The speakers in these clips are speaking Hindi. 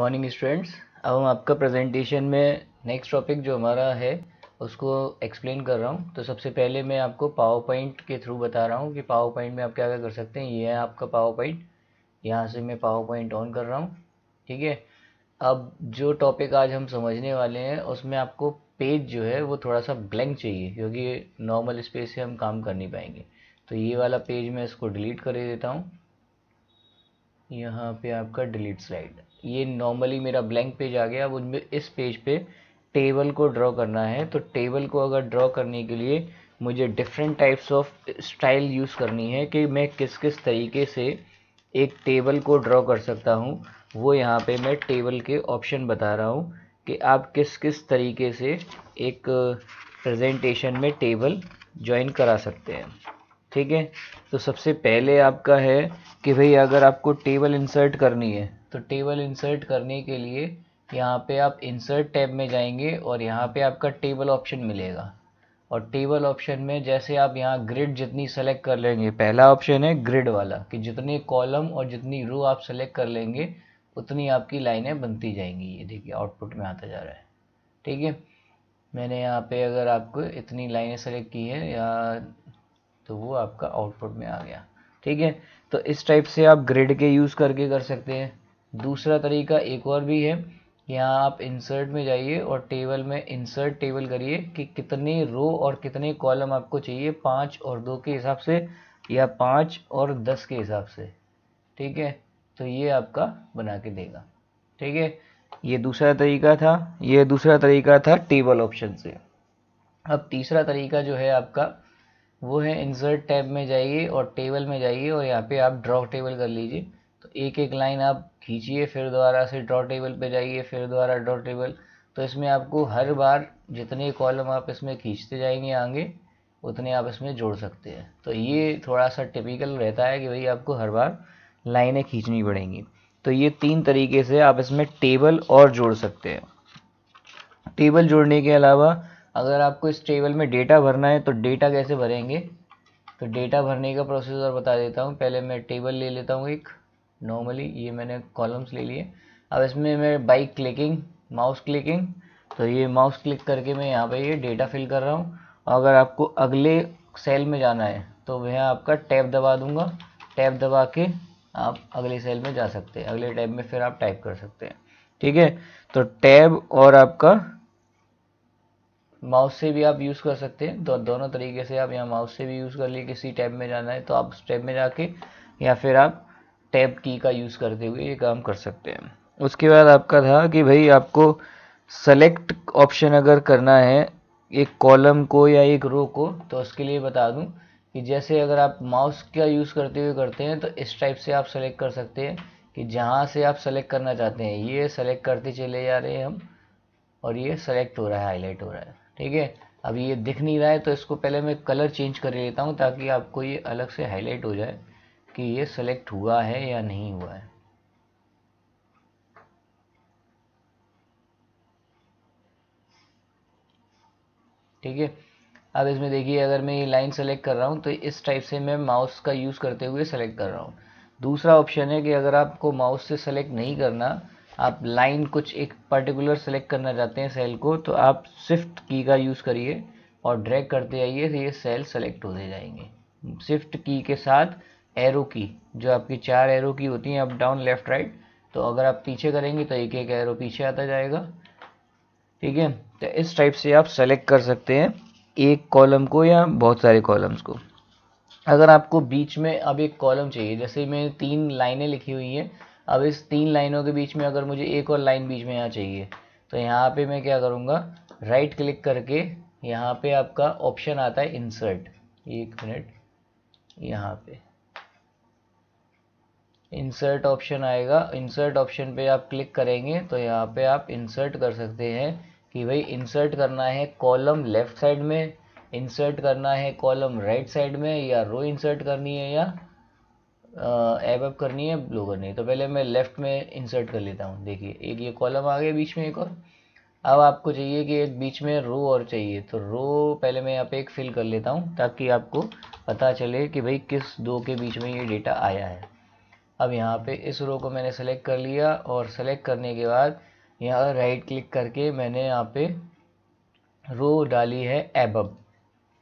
मॉर्निंग स्टूडेंट्स अब हम आपका प्रेजेंटेशन में नेक्स्ट टॉपिक जो हमारा है उसको एक्सप्लेन कर रहा हूँ तो सबसे पहले मैं आपको पावर पॉइंट के थ्रू बता रहा हूँ कि पावर पॉइंट में आप क्या क्या कर सकते हैं ये है आपका पावर पॉइंट यहाँ से मैं पावर पॉइंट ऑन कर रहा हूँ ठीक है अब जो टॉपिक आज हम समझने वाले हैं उसमें आपको पेज जो है वो थोड़ा सा ब्लैंक चाहिए क्योंकि नॉर्मल स्पेस से हम काम कर नहीं पाएंगे तो ये वाला पेज मैं इसको डिलीट कर देता हूँ यहाँ पे आपका डिलीट स्लाइड ये नॉर्मली मेरा ब्लैंक पेज आ गया अब उनमें इस पेज पे टेबल को ड्रॉ करना है तो टेबल को अगर ड्रॉ करने के लिए मुझे different types of style use करनी है कि मैं किस किस तरीके से एक टेबल को ड्रॉ कर सकता हूँ वो यहाँ पे मैं टेबल के ऑप्शन बता रहा हूँ कि आप किस किस तरीके से एक प्रेजेंटेशन में टेबल ज्वाइन करा सकते हैं ठीक है तो सबसे पहले आपका है कि भाई अगर आपको टेबल इंसर्ट करनी है तो टेबल इंसर्ट करने के लिए यहाँ पे आप इंसर्ट टैब में जाएंगे और यहाँ पे आपका टेबल ऑप्शन मिलेगा और टेबल ऑप्शन में जैसे आप यहाँ ग्रिड जितनी सेलेक्ट कर लेंगे पहला ऑप्शन है ग्रिड वाला कि जितने कॉलम और जितनी रो आप सेलेक्ट कर लेंगे उतनी आपकी लाइनें बनती जाएंगी ये देखिए आउटपुट में आता जा रहा है ठीक है मैंने यहाँ पे अगर आपको इतनी लाइनें सेलेक्ट की है या तो वो आपका आउटपुट में आ गया ठीक है तो इस टाइप से आप ग्रिड के यूज़ करके कर सकते हैं दूसरा तरीका एक और भी है यहाँ आप इंसर्ट में जाइए और टेबल में इंसर्ट टेबल करिए कि कितने रो और कितने कॉलम आपको चाहिए पाँच और दो के हिसाब से या पाँच और दस के हिसाब से ठीक है तो ये आपका बना के देगा ठीक है ये दूसरा तरीका था ये दूसरा तरीका था टेबल ऑप्शन से अब तीसरा तरीका जो है आपका वो है इंसर्ट टैब में जाइए और टेबल में जाइए और यहाँ पे आप ड्रॉ टेबल कर लीजिए तो एक एक लाइन आप खींचिए फिर दोबारा से ड्रॉ टेबल पे जाइए फिर दोबारा ड्रॉ टेबल तो इसमें आपको हर बार जितने कॉलम आप इसमें खींचते जाएंगे आगे उतने आप इसमें जोड़ सकते हैं तो ये थोड़ा सा टिपिकल रहता है कि भाई आपको हर बार लाइनें खींचनी पड़ेंगी तो ये तीन तरीके से आप इसमें टेबल और जोड़ सकते हैं टेबल जोड़ने के अलावा अगर आपको इस टेबल में डेटा भरना है तो डेटा कैसे भरेंगे तो डेटा भरने का प्रोसेस और बता देता हूँ पहले मैं टेबल ले लेता हूँ एक नॉर्मली ये मैंने कॉलम्स ले लिए अब इसमें मैं बाइक क्लिकिंग माउस क्लिकिंग तो ये माउस क्लिक करके मैं यहाँ पर ये डेटा फिल कर रहा हूँ अगर आपको अगले सेल में जाना है तो वह आपका टैब दबा दूंगा टैब दबा के आप अगले सेल में जा सकते हैं अगले टैब में फिर आप टाइप कर सकते हैं ठीक है तो टैब और आपका माउस से भी आप यूज़ कर सकते हैं दो, दोनों तरीके से आप यहाँ माउस से भी यूज़ कर लिए किसी टैब में जाना है तो आप उस टैब में जाके या फिर आप टैब की का यूज़ करते हुए ये काम कर सकते हैं उसके बाद आपका था कि भाई आपको सेलेक्ट ऑप्शन अगर करना है एक कॉलम को या एक रो को तो उसके लिए बता दूं कि जैसे अगर आप माउस का यूज़ करते हुए करते हैं तो इस टाइप से आप सेलेक्ट कर सकते हैं कि जहाँ से आप सेलेक्ट करना चाहते हैं ये सेलेक्ट करते चले जा रहे हैं हम और ये सेलेक्ट हो रहा है हाईलाइट हो रहा है ठीक है अब ये दिख नहीं रहा है तो इसको पहले मैं कलर चेंज कर लेता हूँ ताकि आपको ये अलग से हाईलाइट हो जाए कि ये सेलेक्ट हुआ है या नहीं हुआ है ठीक है अब इसमें देखिए अगर मैं ये लाइन सेलेक्ट कर रहा हूँ तो इस टाइप से मैं माउस का यूज़ करते हुए सेलेक्ट कर रहा हूँ दूसरा ऑप्शन है कि अगर आपको माउस से सेलेक्ट नहीं करना आप लाइन कुछ एक पर्टिकुलर सेलेक्ट करना चाहते हैं सेल को तो आप स्विफ्ट की का यूज़ करिए और ड्रैग करते जाइए तो ये सेल सेलेक्ट होते जाएंगे स्विफ्ट की के साथ एरो की जो आपकी चार एरो की होती हैं अप डाउन लेफ्ट राइट तो अगर आप पीछे करेंगे तो एक एक एरो पीछे आता जाएगा ठीक है तो इस टाइप से आप सेलेक्ट कर सकते हैं एक कॉलम को या बहुत सारे कॉलम्स को अगर आपको बीच में अब एक कॉलम चाहिए जैसे मैं तीन लाइनें लिखी हुई हैं अब इस तीन लाइनों के बीच में अगर मुझे एक और लाइन बीच में यहाँ चाहिए तो यहाँ पे मैं क्या करूँगा राइट क्लिक करके यहाँ पे आपका ऑप्शन आता है इंसर्ट एक मिनट यहाँ पे इंसर्ट ऑप्शन आएगा इंसर्ट ऑप्शन पे आप क्लिक करेंगे तो यहाँ पे आप इंसर्ट कर सकते हैं कि भाई इंसर्ट करना है कॉलम लेफ्ट साइड में इंसर्ट करना है कॉलम राइट साइड में या रो इंसर्ट करनी है या एब अप करनी है ब्लो करनी है तो पहले मैं लेफ़्ट में इंसर्ट कर लेता हूँ देखिए एक ये कॉलम आ गया बीच में एक और अब आपको चाहिए कि एक बीच में रो और चाहिए तो रो पहले मैं यहाँ पे एक फिल कर लेता हूँ ताकि आपको पता चले कि भाई किस दो के बीच में ये डेटा आया है अब यहाँ पे इस रो को मैंने सेलेक्ट कर लिया और सेलेक्ट करने के बाद यहाँ राइट क्लिक करके मैंने यहाँ पे रो डाली है एबब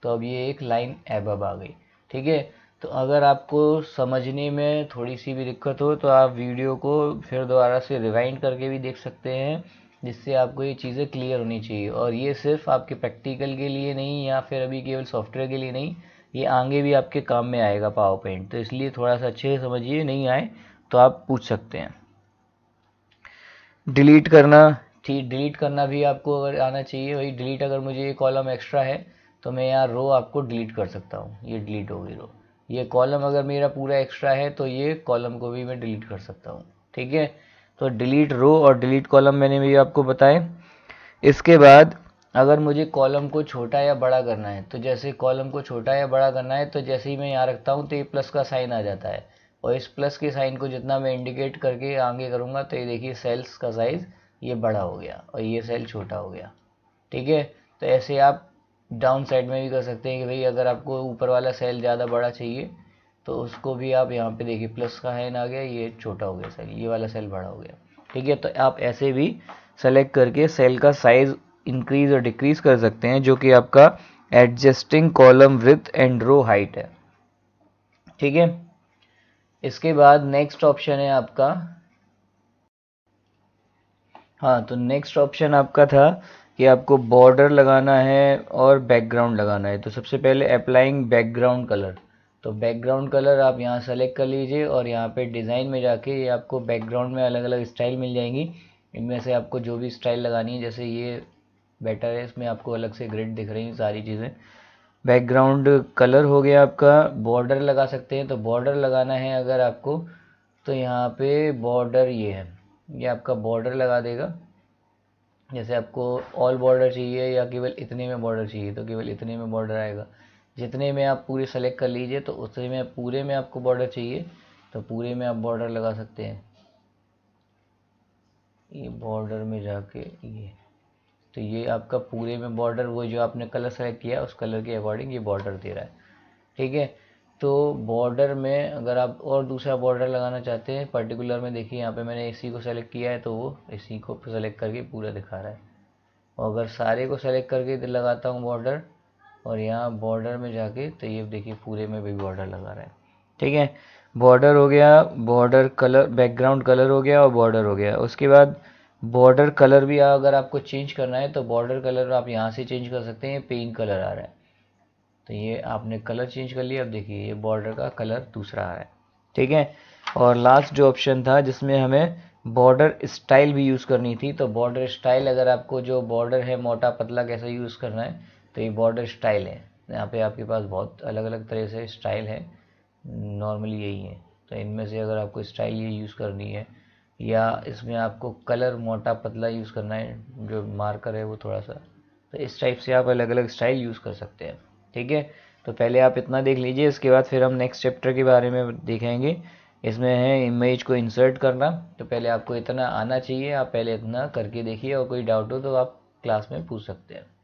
तो अब ये एक लाइन एबब आ गई ठीक है तो अगर आपको समझने में थोड़ी सी भी दिक्कत हो तो आप वीडियो को फिर दोबारा से रिवाइंड करके भी देख सकते हैं जिससे आपको ये चीज़ें क्लियर होनी चाहिए और ये सिर्फ आपके प्रैक्टिकल के लिए नहीं या फिर अभी केवल सॉफ्टवेयर के लिए नहीं ये आगे भी आपके काम में आएगा पावर पॉइंट तो इसलिए थोड़ा सा अच्छे से समझिए नहीं आए तो आप पूछ सकते हैं डिलीट करना ठीक डिलीट करना भी आपको अगर आना चाहिए वही डिलीट अगर मुझे ये कॉलम एक्स्ट्रा है तो मैं यहाँ रो आपको डिलीट कर सकता हूँ ये डिलीट होगी रो ये कॉलम अगर मेरा पूरा एक्स्ट्रा है तो ये कॉलम को भी मैं डिलीट कर सकता हूँ ठीक है तो डिलीट रो और डिलीट कॉलम मैंने भी आपको बताए इसके बाद अगर मुझे कॉलम को छोटा या बड़ा करना है तो जैसे कॉलम को छोटा या बड़ा करना है तो जैसे ही मैं यहाँ रखता हूँ तो ये प्लस का साइन आ जाता है और इस प्लस के साइन को जितना मैं इंडिकेट करके आगे करूँगा तो ये देखिए सेल्स का साइज़ ये बड़ा हो गया और ये सेल छोटा हो गया ठीक है तो ऐसे आप डाउन साइड में भी कर सकते हैं कि भाई अगर आपको ऊपर वाला सेल ज़्यादा बड़ा चाहिए तो उसको भी आप यहाँ पे देखिए प्लस का है ना गया ये छोटा हो गया सेल ये वाला सेल बड़ा हो गया ठीक है तो आप ऐसे भी सेलेक्ट करके सेल का साइज इंक्रीज और डिक्रीज कर सकते हैं जो कि आपका adjusting column width and row height है ठीक है इसके बाद नेक्स्ट ऑप्शन है आपका हाँ तो नेक्स्ट ऑप्शन आपका था कि आपको बॉर्डर लगाना है और बैकग्राउंड लगाना है तो सबसे पहले अप्लाइंग बैकग्राउंड कलर तो बैकग्राउंड कलर आप यहाँ सेलेक्ट कर लीजिए और यहाँ पे डिज़ाइन में जाके ये आपको बैकग्राउंड में अलग अलग स्टाइल मिल जाएंगी इनमें से आपको जो भी स्टाइल लगानी है जैसे ये बेटर है इसमें आपको अलग से ग्रिड दिख रही हैं सारी चीज़ें बैकग्राउंड कलर हो गया आपका बॉर्डर लगा सकते हैं तो बॉर्डर लगाना है अगर आपको तो यहाँ पे बॉर्डर ये है ये आपका बॉर्डर लगा देगा जैसे आपको ऑल बॉर्डर चाहिए या केवल इतने में बॉर्डर चाहिए तो केवल इतने में बॉर्डर आएगा जितने में आप पूरे सेलेक्ट कर लीजिए तो उतने में पूरे में आपको बॉर्डर चाहिए तो पूरे में आप बॉर्डर लगा सकते हैं ये बॉर्डर में जाके ये तो ये आपका पूरे में बॉर्डर वो जो आपने कलर सेलेक्ट किया उस कलर के अकॉर्डिंग ये बॉर्डर दे रहा है ठीक है तो बॉर्डर में अगर आप और दूसरा बॉर्डर लगाना चाहते हैं पर्टिकुलर में देखिए यहाँ पे मैंने इसी को सेलेक्ट किया है तो वो इसी को सेलेक्ट करके पूरा दिखा रहा है और अगर सारे को सेलेक्ट करके लगाता हूँ बॉर्डर और यहाँ बॉर्डर में जाके तो ये देखिए पूरे में भी बॉर्डर लगा रहा है ठीक है बॉर्डर हो गया बॉर्डर कलर बैकग्राउंड कलर हो गया और बॉर्डर हो गया उसके बाद बॉर्डर कलर भी अगर आपको चेंज करना है तो बॉर्डर कलर आप यहाँ से चेंज कर सकते हैं पिंक कलर आ रहा है तो ये आपने कलर चेंज कर लिया अब देखिए ये बॉर्डर का कलर दूसरा है ठीक है और लास्ट जो ऑप्शन था जिसमें हमें बॉर्डर स्टाइल भी यूज़ करनी थी तो बॉर्डर स्टाइल अगर आपको जो बॉर्डर है मोटा पतला कैसे यूज़ करना है तो ये बॉर्डर स्टाइल है यहाँ पे आपके पास बहुत अलग अलग तरह से स्टाइल है नॉर्मली यही है तो इनमें से अगर आपको स्टाइल ये यूज़ करनी है या इसमें आपको कलर मोटा पतला यूज़ करना है जो मार्कर है वो थोड़ा सा तो इस टाइप से आप अलग अलग स्टाइल यूज़ कर सकते हैं ठीक है तो पहले आप इतना देख लीजिए इसके बाद फिर हम नेक्स्ट चैप्टर के बारे में देखेंगे इसमें है इमेज को इंसर्ट करना तो पहले आपको इतना आना चाहिए आप पहले इतना करके देखिए और कोई डाउट हो तो आप क्लास में पूछ सकते हैं